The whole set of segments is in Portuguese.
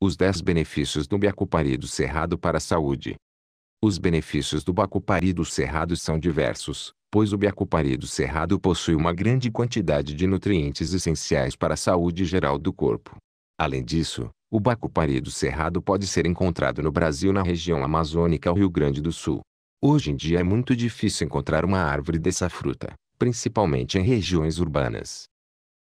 Os 10 benefícios do Bacupari do Cerrado para a saúde. Os benefícios do Bacupari do Cerrado são diversos, pois o Bacupari do Cerrado possui uma grande quantidade de nutrientes essenciais para a saúde geral do corpo. Além disso, o Bacupari do Cerrado pode ser encontrado no Brasil na região amazônica ao Rio Grande do Sul. Hoje em dia é muito difícil encontrar uma árvore dessa fruta, principalmente em regiões urbanas.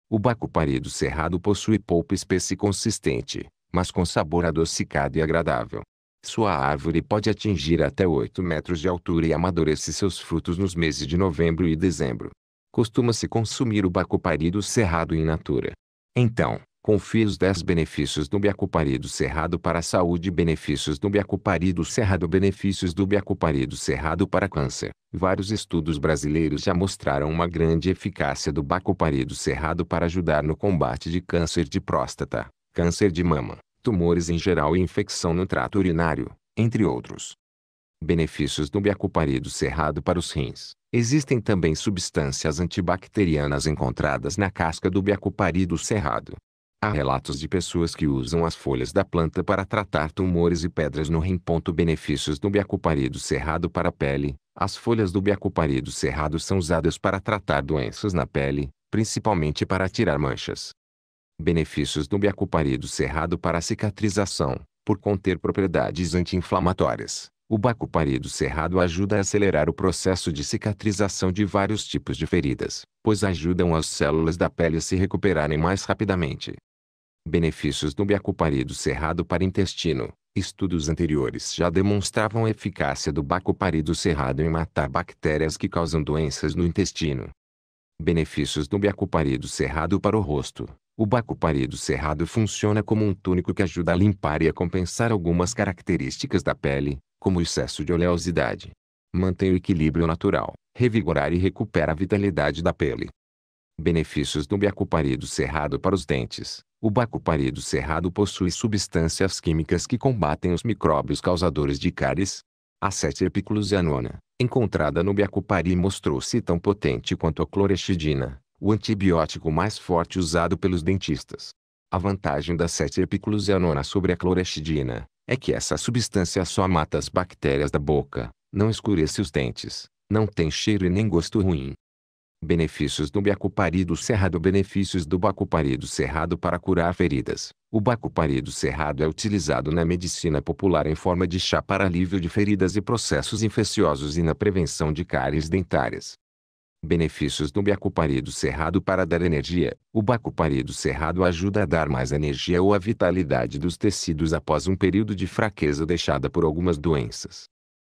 O Bacupari do Cerrado possui polpa espessa e consistente, mas com sabor adocicado e agradável. Sua árvore pode atingir até 8 metros de altura e amadurece seus frutos nos meses de novembro e dezembro. Costuma-se consumir o bacuparido cerrado em natura. Então, confie os 10 benefícios do bacuparido cerrado para a saúde, benefícios do bacuparido cerrado, benefícios do bacuparido cerrado para câncer. Vários estudos brasileiros já mostraram uma grande eficácia do bacuparido cerrado para ajudar no combate de câncer de próstata, câncer de mama, tumores em geral e infecção no trato urinário, entre outros. Benefícios do biacoparido cerrado para os rins. Existem também substâncias antibacterianas encontradas na casca do biacoparido cerrado. Há relatos de pessoas que usam as folhas da planta para tratar tumores e pedras no rim. Benefícios do biacoparido cerrado para a pele. As folhas do biacoparido cerrado são usadas para tratar doenças na pele, principalmente para tirar manchas. Benefícios do bacupari do cerrado para cicatrização. Por conter propriedades anti-inflamatórias, o bacupari do cerrado ajuda a acelerar o processo de cicatrização de vários tipos de feridas, pois ajudam as células da pele a se recuperarem mais rapidamente. Benefícios do bacupari do cerrado para intestino. Estudos anteriores já demonstravam a eficácia do bacupari do cerrado em matar bactérias que causam doenças no intestino. Benefícios do bacupari do cerrado para o rosto. O bacupari do cerrado funciona como um túnico que ajuda a limpar e a compensar algumas características da pele, como o excesso de oleosidade. Mantém o equilíbrio natural, revigorar e recupera a vitalidade da pele. Benefícios do bacupari do cerrado para os dentes. O bacupari do cerrado possui substâncias químicas que combatem os micróbios causadores de cáries. A cetiapiclusianona, encontrada no bacupari mostrou-se tão potente quanto a clorexidina, o antibiótico mais forte usado pelos dentistas. A vantagem da cetiapiclusianona é sobre a clorexidina é que essa substância só mata as bactérias da boca, não escurece os dentes, não tem cheiro e nem gosto ruim. Benefícios do Bacuparido Cerrado Benefícios do Bacuparido Cerrado para curar feridas. O Bacuparido Cerrado é utilizado na medicina popular em forma de chá para alívio de feridas e processos infecciosos e na prevenção de cáries dentárias. Benefícios do Bacupari do Cerrado para dar energia. O Bacupari do Cerrado ajuda a dar mais energia ou a vitalidade dos tecidos após um período de fraqueza deixada por algumas doenças.